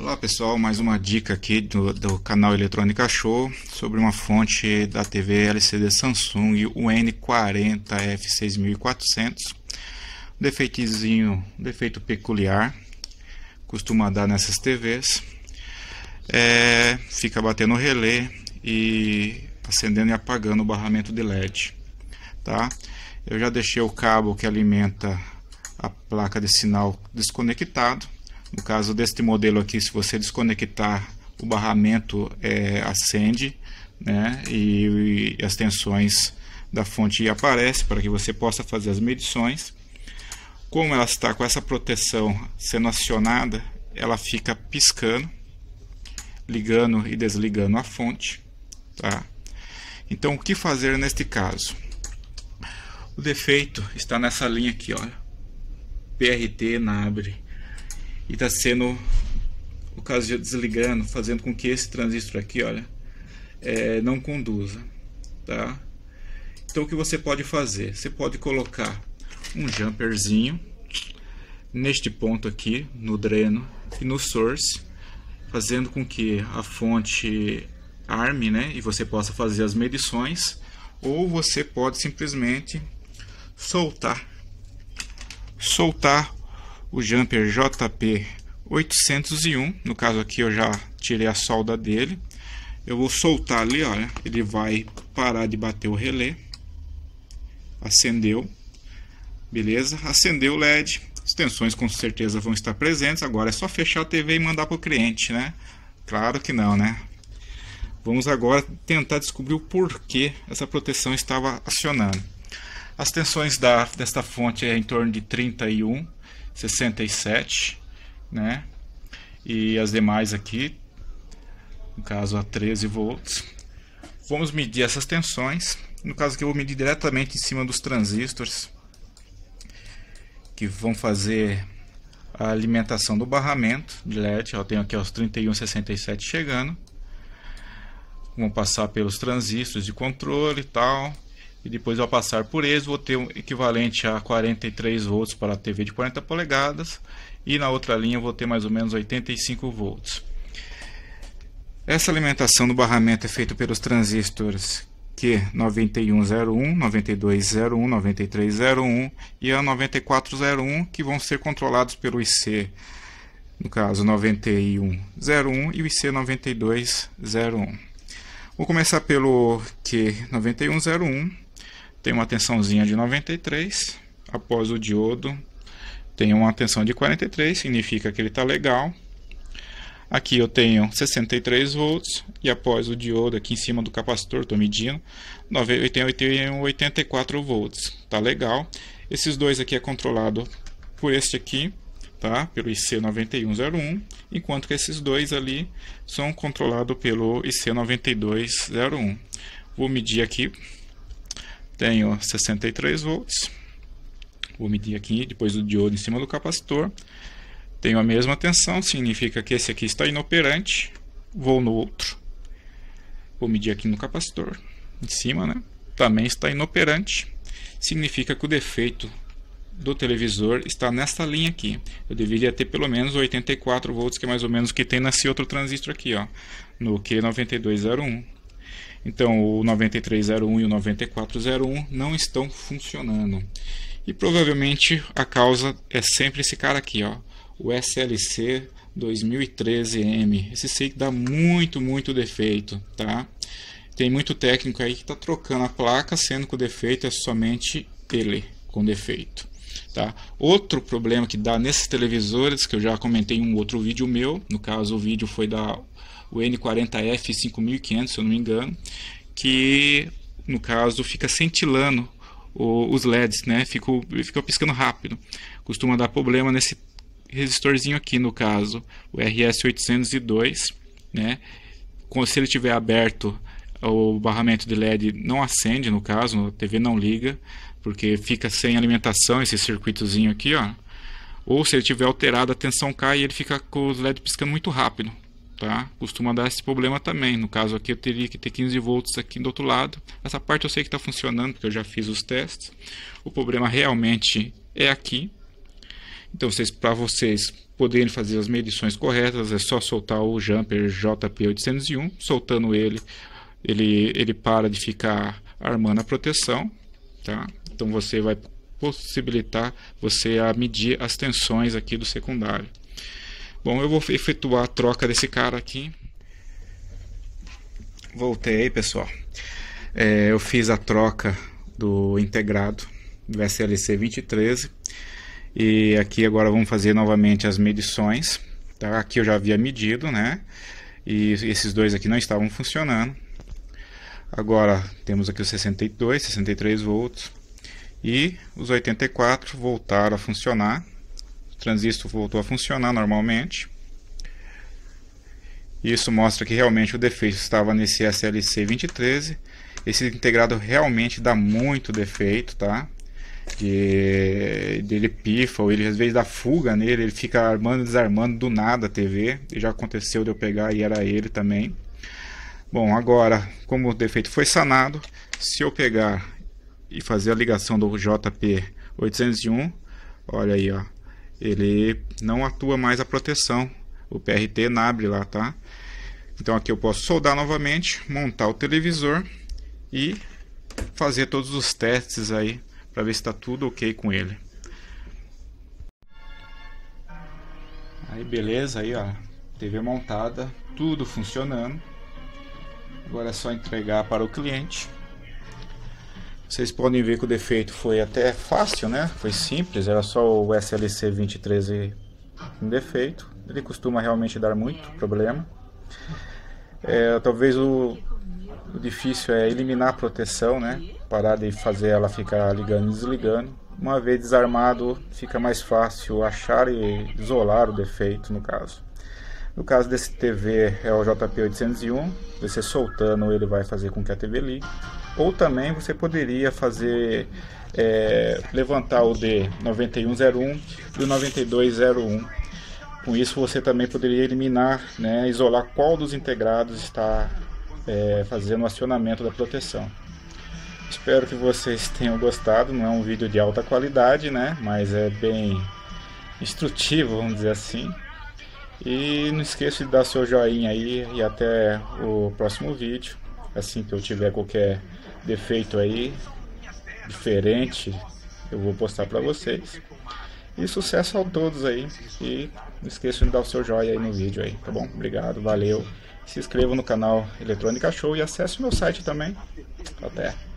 Olá pessoal, mais uma dica aqui do, do, canal Eletrônica Show sobre uma fonte da TV LCD Samsung UN40F6400 defeitozinho, defeito peculiar costuma dar nessas TVs é, fica batendo o relé e acendendo e apagando o barramento de LED tá? eu já deixei o cabo que alimenta a placa de sinal desconectado no caso deste modelo aqui, se você desconectar o barramento é, acende né, e, e, as tensões da fonte aparecem para que você possa fazer as medições. Como ela está com essa proteção sendo acionada, ela fica piscando, ligando e desligando a fonte. Tá? Então, o que fazer neste caso? O defeito está nessa linha aqui, olha. PRT, NABRE e está sendo o de desligando, fazendo com que esse transistor aqui, olha, é, não conduza, tá? Então o que você pode fazer? Você pode colocar um jumperzinho neste ponto aqui, no dreno e no source, fazendo com que a fonte arme, né? E você possa fazer as medições, ou você pode simplesmente soltar, soltar o jumper JP801, no caso aqui eu já tirei a solda dele, eu vou soltar ali, olha, ele vai parar de bater o relé, acendeu, beleza, acendeu o LED, as tensões com certeza vão estar presentes, agora é só fechar a TV e mandar para o cliente, né? Claro que não, né? Vamos agora tentar descobrir o porquê essa proteção estava acionando. As tensões da, desta fonte é em torno de 31 67, né? E as demais aqui, no caso a 13 volts. Vamos medir essas tensões, no caso que eu vou medir diretamente em cima dos transistores que vão fazer a alimentação do barramento de LED. Eu tenho aqui os 3167 chegando. Vão passar pelos transistores de controle e tal e depois ao passar por eles vou ter um equivalente a 43 volts para a TV de 40 polegadas e na outra linha vou ter mais ou menos 85 volts. Essa alimentação do barramento é feita pelos transistores Q9101, 9201, 9301 e a 9401 que vão ser controlados pelo IC, no caso 9101 e o IC 9201. Vou começar pelo Q9101 tem uma tensãozinha de 93, após o diodo tem uma tensão de 43, significa que ele está legal. Aqui eu tenho 63 volts e após o diodo aqui em cima do capacitor, estou medindo, eu tenho 84 volts, está legal. Esses dois aqui é controlado por este aqui, tá? Pelo IC9101, enquanto que esses dois ali são controlados pelo IC9201. Vou medir aqui tenho 63 volts. Vou medir aqui, depois o diodo em cima do capacitor. Tenho a mesma tensão, significa que esse aqui está inoperante. Vou no outro. Vou medir aqui no capacitor, em cima, né? Também está inoperante. Significa que o defeito do televisor está nesta linha aqui. Eu deveria ter pelo menos 84 volts, que é mais ou menos o que tem nesse outro transistor aqui, ó, no Q9201. Então, o 9301 e o 9401 não estão funcionando. E provavelmente a causa é sempre esse cara aqui, ó, o SLC 2013M. Esse SIG dá muito, muito defeito, tá? Tem muito técnico aí que está trocando a placa, sendo que o defeito é somente ele com defeito. Tá? Outro problema que dá nesses televisores, que eu já comentei em um outro vídeo meu, no caso o vídeo foi da o N40F 5500, se eu não me engano, que no caso fica cintilando os LEDs, né? Ficou, ficou piscando rápido. Costuma dar problema nesse resistorzinho aqui, no caso, o RS802, né? Se ele estiver aberto, o barramento de LED não acende, no caso, a TV não liga, porque fica sem alimentação esse circuitozinho aqui, ó. Ou se ele estiver alterado, a tensão cai e ele fica com os LEDs piscando muito rápido tá? Costuma dar esse problema também. No caso aqui eu teria que ter 15 volts aqui do outro lado. Essa parte eu sei que está funcionando porque eu já fiz os testes. O problema realmente é aqui. Então, vocês, para vocês poderem fazer as medições corretas, é só soltar o jumper JP801. Soltando ele, ele, ele para de ficar armando a proteção. Tá? Então, você vai possibilitar você a medir as tensões aqui do secundário. Bom, eu vou efetuar a troca desse cara aqui. Voltei, pessoal. É, eu fiz a troca do integrado do SLC 2013 e aqui agora vamos fazer novamente as medições. Tá? Aqui eu já havia medido, né? E esses dois aqui não estavam funcionando. Agora temos aqui os 62, 63 volts e os 84 voltaram a funcionar transistor voltou a funcionar normalmente. Isso mostra que realmente o defeito estava nesse SLC 2013. Esse integrado realmente dá muito defeito, tá? De, dele pifa, ou ele às vezes dá fuga nele, ele fica armando e desarmando do nada a TV. E já aconteceu de eu pegar e era ele também. Bom, agora, como o defeito foi sanado, se eu pegar e fazer a ligação do JP 801, olha aí, ó, ele não atua mais a proteção, o PRT NABRE lá, tá? Então aqui eu posso soldar novamente, montar o televisor e fazer todos os testes aí para ver se está tudo ok com ele. Aí beleza, aí ó, TV montada, tudo funcionando. Agora é só entregar para o cliente. Vocês podem ver que o defeito foi até fácil, né? Foi simples, era só o SLC 2013 com defeito. Ele costuma realmente dar muito problema. É, talvez o, o, difícil é eliminar a proteção, né? Parar de fazer ela ficar ligando e desligando. Uma vez desarmado, fica mais fácil achar e isolar o defeito, no caso. No caso desse TV é o JP801, você soltando ele vai fazer com que a TV ligue. Ou também você poderia fazer é, levantar o D9101 e o 9201. Com isso você também poderia eliminar, né, isolar qual dos integrados está é, fazendo o acionamento da proteção. Espero que vocês tenham gostado, não é um vídeo de alta qualidade, né, mas é bem instrutivo, vamos dizer assim. E não esqueça de dar seu joinha aí e até o próximo vídeo. Assim que eu tiver qualquer defeito aí, diferente, eu vou postar para vocês. E sucesso a todos aí. E não esqueça de dar o seu joinha aí no vídeo aí, tá bom? Obrigado, valeu. Se inscreva no canal Eletrônica Show e acesse o meu site também. Até.